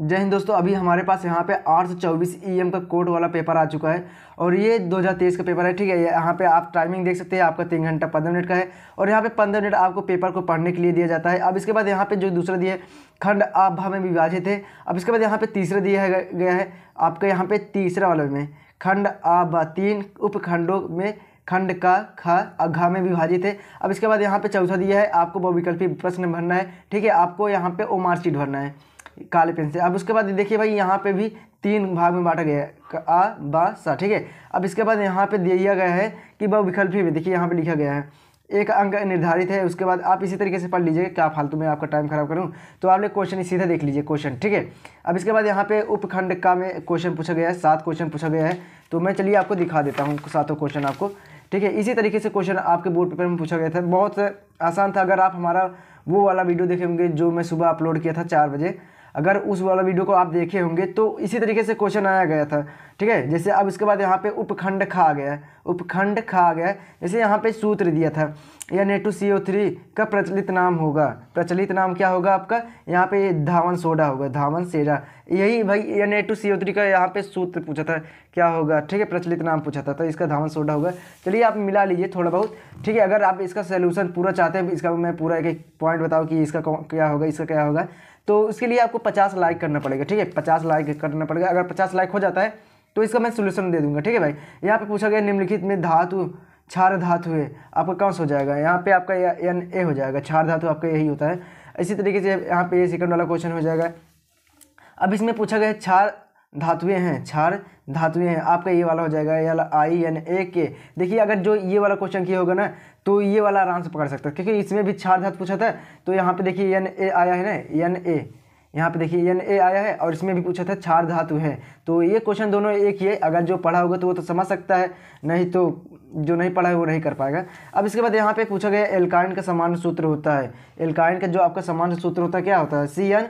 जय हिंद दोस्तों अभी हमारे पास यहाँ पे आठ सौ चौबीस ई e एम का कोड वाला पेपर आ चुका है और ये 2023 का पेपर है ठीक है यहाँ पे आप टाइमिंग देख सकते हैं आपका तीन घंटा पंद्रह मिनट का है और यहाँ पे पंद्रह मिनट आपको पेपर को पढ़ने के लिए दिया जाता है अब इसके बाद यहाँ पे जो दूसरा दिया है खंड आभा में विभाजित है अब इसके बाद यहाँ पर तीसरा दिया गया है आपका यहाँ पर तीसरा वाला में खंड आभा तीन उपखंडों में खंड का खा अघा में विभाजित है अब इसके बाद यहाँ पर चौथा दिया है आपको बहुविकल्पी प्रश्न भरना है ठीक है आपको यहाँ पर ओ मार्कशीट भरना है काले पेन से अब उसके बाद देखिए भाई यहाँ पे भी तीन भाग में बांटा गया है आ बा सा ठीक है अब इसके बाद यहाँ पे दिया गया है कि वह विकल्प भी देखिए यहाँ पे लिखा गया है एक अंक निर्धारित है उसके बाद आप इसी तरीके से पढ़ लीजिएगा क्या फालतू में आपका टाइम खराब करूँ तो आप लोग क्वेश्चन सीधा देख लीजिए क्वेश्चन ठीक है अब इसके बाद यहाँ पे उपखंड का में क्वेश्चन पूछा गया है सात क्वेश्चन पूछा गया है तो मैं चलिए आपको दिखा देता हूँ सातों क्वेश्चन आपको ठीक है इसी तरीके से क्वेश्चन आपके बोर्ड पेपर में पूछा गया था बहुत आसान था अगर आप हमारा वो वाला वीडियो देखेंगे जो मैं सुबह अपलोड किया था चार बजे अगर उस वाला वीडियो को आप देखे होंगे तो इसी तरीके से क्वेश्चन आया गया था ठीक है जैसे अब इसके बाद यहाँ पे उपखंड खा गया उपखंड खा गया जैसे यहाँ पे सूत्र दिया था या टू सी ओ थ्री का प्रचलित नाम होगा प्रचलित नाम क्या होगा आपका यहाँ पे धावन सोडा होगा धावन सेडा यही भाई या टू सी ओ थ्री का यहाँ पे सूत्र पूछा था क्या होगा ठीक है प्रचलित नाम पूछा था तो इसका धावन सोडा होगा चलिए आप मिला लीजिए थोड़ा बहुत ठीक है अगर आप इसका सोल्यूशन पूरा चाहते हैं इसका मैं पूरा एक एक पॉइंट बताऊँ कि इसका क्या होगा इसका क्या होगा तो उसके लिए आपको पचास लाइक करना पड़ेगा ठीक है पचास लाइक करना पड़ेगा अगर पचास लाइक हो जाता है तो इसका मैं सोल्यूशन दे दूंगा ठीक है भाई यहाँ पर पूछा गया निम्नलिखित में धातु क्षार धातु है आपका कौन सा हो जाएगा यहाँ पे आपका एन ए हो जाएगा क्षार धातु आपका यही होता है इसी तरीके से यहाँ पे ये सेकंड वाला क्वेश्चन हो जाएगा अब इसमें पूछा गया क्षार धातुएं हैं क्षार धातुएं हैं आपका ये वाला हो जाएगा एल आई एन ए के देखिए अगर जो ये वाला क्वेश्चन किया होगा ना तो ये वाला आराम से पकड़ सकता है क्योंकि इसमें भी क्षार धातु पूछा था तो यहाँ पे देखिए एन ए आया है ना एन ए यहाँ पे देखिए एन ए आया है और इसमें भी पूछा था क्षार धातु है तो ये क्वेश्चन दोनों एक ही है अगर जो पढ़ा होगा तो वो तो समझ सकता है नहीं तो जो नहीं पढ़ा है वो नहीं कर पाएगा अब इसके बाद यहाँ पे पूछा गया एल्काइन का समान सूत्र होता है एल्काइन का जो आपका समान सूत्र होता है क्या होता है C N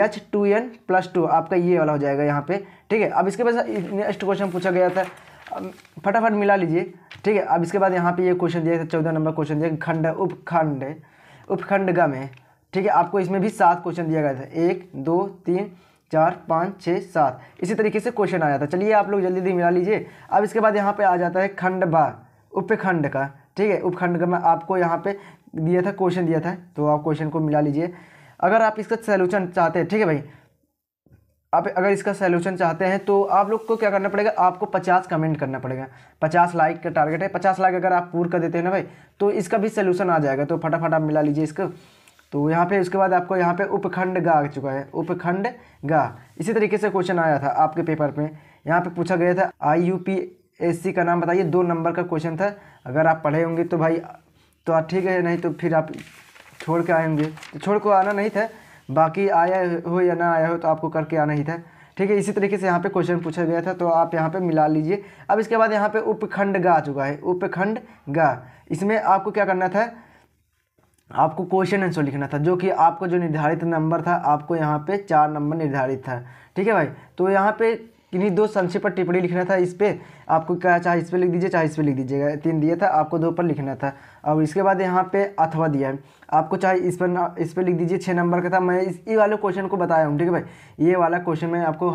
H two N plus two आपका ये वाला हो जाएगा यहाँ पे ठीक है अब इसके बाद नेक्स्ट क्वेश्चन पूछा गया था फटाफट मिला लीजिए ठीक है अब इसके बाद यहाँ पे ये क्वेश्चन दिया था चौदह नंबर क्वेश्चन दिया खंड उपखंड उपखंड गम में ठीक है आपको इसमें भी सात क्वेश्चन दिया गया था एक दो तीन चार पाँच छः सात इसी तरीके से क्वेश्चन आया था चलिए आप लोग जल्दी जल्दी मिला लीजिए अब इसके बाद यहाँ पर आ जाता है खंड बा उपखंड का ठीक है उपखंड का मैं आपको यहाँ पे दिया था क्वेश्चन दिया था तो आप क्वेश्चन को मिला लीजिए अगर आप इसका सोल्यूशन चाहते हैं ठीक है भाई आप अगर इसका सोल्यूशन चाहते हैं तो आप लोग को क्या करना पड़ेगा आपको 50 कमेंट करना पड़ेगा 50 लाइक का टारगेट है 50 लाइक अगर आप पूरा कर देते हैं ना भाई तो इसका भी सोल्यूशन आ जाएगा तो फटाफट आप मिला लीजिए इसको तो यहाँ पे उसके बाद आपको यहाँ पे उपखंड गा आ चुका है उपखंड गा इसी तरीके से क्वेश्चन आया था आपके पेपर में यहाँ पे पूछा गया था I U P S C का नाम बताइए दो नंबर का क्वेश्चन था अगर आप पढ़े होंगे तो भाई तो ठीक है नहीं तो फिर आप छोड़ के होंगे तो छोड़ को आना नहीं था बाकी आया हो या ना आया हो तो आपको करके आना ही था ठीक है इसी तरीके से यहाँ पे क्वेश्चन पूछा गया था तो आप यहाँ पे मिला लीजिए अब इसके बाद यहाँ पे उपखंड गा आ चुका है उपखंड गा इसमें आपको क्या करना था आपको क्वेश्चन आंसर लिखना था जो कि आपको जो निर्धारित नंबर था आपको यहाँ पे चार नंबर निर्धारित था ठीक है भाई तो यहाँ पे किन्हीं दो संक्षिप्त टिप्पणी लिखना था इस पर आपको क्या चाहे इस पर लिख दीजिए चाहे इस पर लिख दीजिएगा तीन दिया था आपको दो पर लिखना था और इसके बाद यहाँ पे अथवा दिया है आपको चाहे इस पर इस पर लिख दीजिए छः नंबर का था मैं इस ये वाले क्वेश्चन को बताया हूँ ठीक है भाई ये वाला क्वेश्चन मैं आपको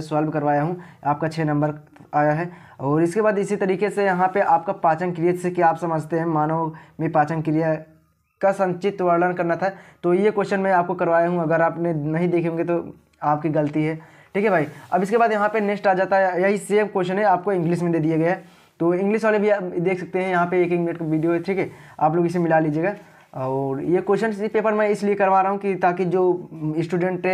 सॉल्व हाँ, करवाया हूँ आपका छः नंबर आया है और इसके बाद इसी तरीके से यहाँ पर आपका पाचन क्रिया से क्या आप समझते हैं मानव में पाचन क्रिया का संचित वर्णन करना था तो ये क्वेश्चन मैं आपको करवाया हूँ अगर आपने नहीं देखे होंगे तो आपकी गलती है ठीक है भाई अब इसके बाद यहाँ पे नेक्स्ट आ जाता है यही सेम क्वेश्चन है आपको इंग्लिश में दे दिया गया है तो इंग्लिश वाले भी आप देख सकते हैं यहाँ पे एक एक मिनट का वीडियो है ठीक है आप लोग इसे मिला लीजिएगा और ये क्वेश्चन पेपर मैं इसलिए करवा रहा हूँ कि ताकि जो स्टूडेंट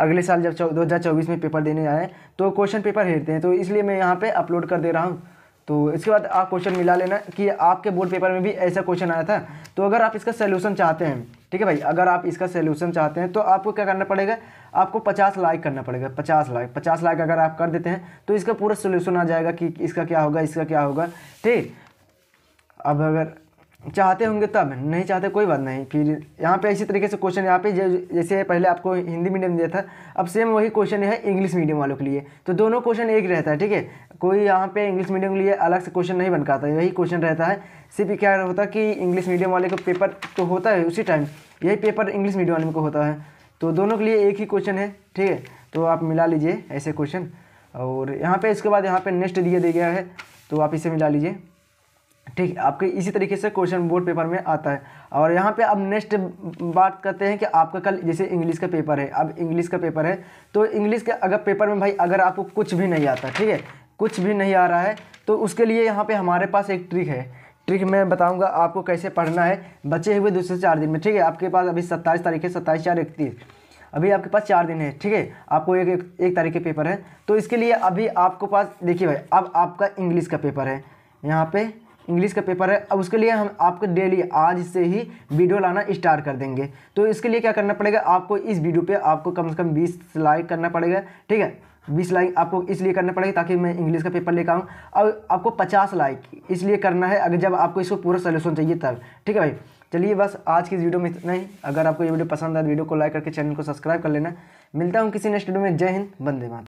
अगले साल जब दो में पेपर देने आए तो क्वेश्चन पेपर हेरते हैं तो इसलिए मैं यहाँ पर अपलोड कर दे रहा हूँ तो इसके बाद आप क्वेश्चन मिला लेना कि आपके बोर्ड पेपर में भी ऐसा क्वेश्चन आया था तो अगर आप इसका सोल्यूशन चाहते हैं ठीक है भाई अगर आप इसका सोल्यूशन चाहते हैं तो आपको क्या करना पड़ेगा आपको पचास लाइक करना पड़ेगा पचास लाइक पचास लाइक अगर आप कर देते हैं तो इसका पूरा सोल्यूशन आ जाएगा कि इसका क्या होगा इसका क्या होगा ठीक अब अगर चाहते होंगे तब नहीं चाहते कोई बात नहीं फिर यहाँ पे इसी तरीके से क्वेश्चन यहाँ पे जैसे पहले आपको हिंदी मीडियम दिया था अब सेम वही क्वेश्चन है इंग्लिश मीडियम वालों के लिए तो दोनों क्वेश्चन एक रहता है ठीक है कोई यहाँ पे इंग्लिश मीडियम के लिए अलग से क्वेश्चन नहीं बन पाता यही क्वेश्चन रहता है सिर्फ क्या होता है कि इंग्लिश मीडियम वाले को पेपर तो होता है उसी टाइम यही पेपर इंग्लिश मीडियम वाले को होता है तो दोनों के लिए एक ही क्वेश्चन है ठीक है तो आप मिला लीजिए ऐसे क्वेश्चन और यहाँ पर इसके बाद यहाँ पर नेक्स्ट दिया गया है तो आप इसे मिला लीजिए ठीक है आपके इसी तरीके से क्वेश्चन बोर्ड पेपर में आता है और यहाँ पे अब नेक्स्ट बात करते हैं कि आपका कल जैसे इंग्लिश का पेपर है अब इंग्लिश का पेपर है तो इंग्लिश के अगर पेपर में भाई अगर आपको कुछ भी नहीं आता ठीक है कुछ भी नहीं आ रहा है तो उसके लिए यहाँ पे हमारे पास एक ट्रिक है ट्रिक मैं बताऊँगा आपको कैसे पढ़ना है बचे हुए दूसरे चार दिन में ठीक है आपके पास अभी सत्ताईस तारीख है सत्ताईस चार इकतीस अभी आपके पास चार दिन है ठीक है आपको एक एक, तारीख के पेपर है तो इसके लिए अभी आपको पास देखिए भाई अब आपका इंग्लिश का पेपर है यहाँ पर इंग्लिश का पेपर है अब उसके लिए हम आपको डेली आज से ही वीडियो लाना स्टार्ट कर देंगे तो इसके लिए क्या करना पड़ेगा आपको इस वीडियो पे आपको कम से कम बीस लाइक करना पड़ेगा ठीक है बीस लाइक आपको इसलिए करना पड़ेगा ताकि मैं इंग्लिश का पेपर लेकर आऊँ अब आपको पचास लाइक इसलिए करना है अगर जब आपको इसको पूरा सोल्यूशन चाहिए तब ठीक है भाई चलिए बस आज की इस वीडियो में इतना ही अगर आपको ये वीडियो पसंद आए तो वीडियो को लाइक करके चैनल को सब्सक्राइब कर लेना मिलता हूँ किसी नेक्स्ट वीडियो में जय हिंद बंदे मात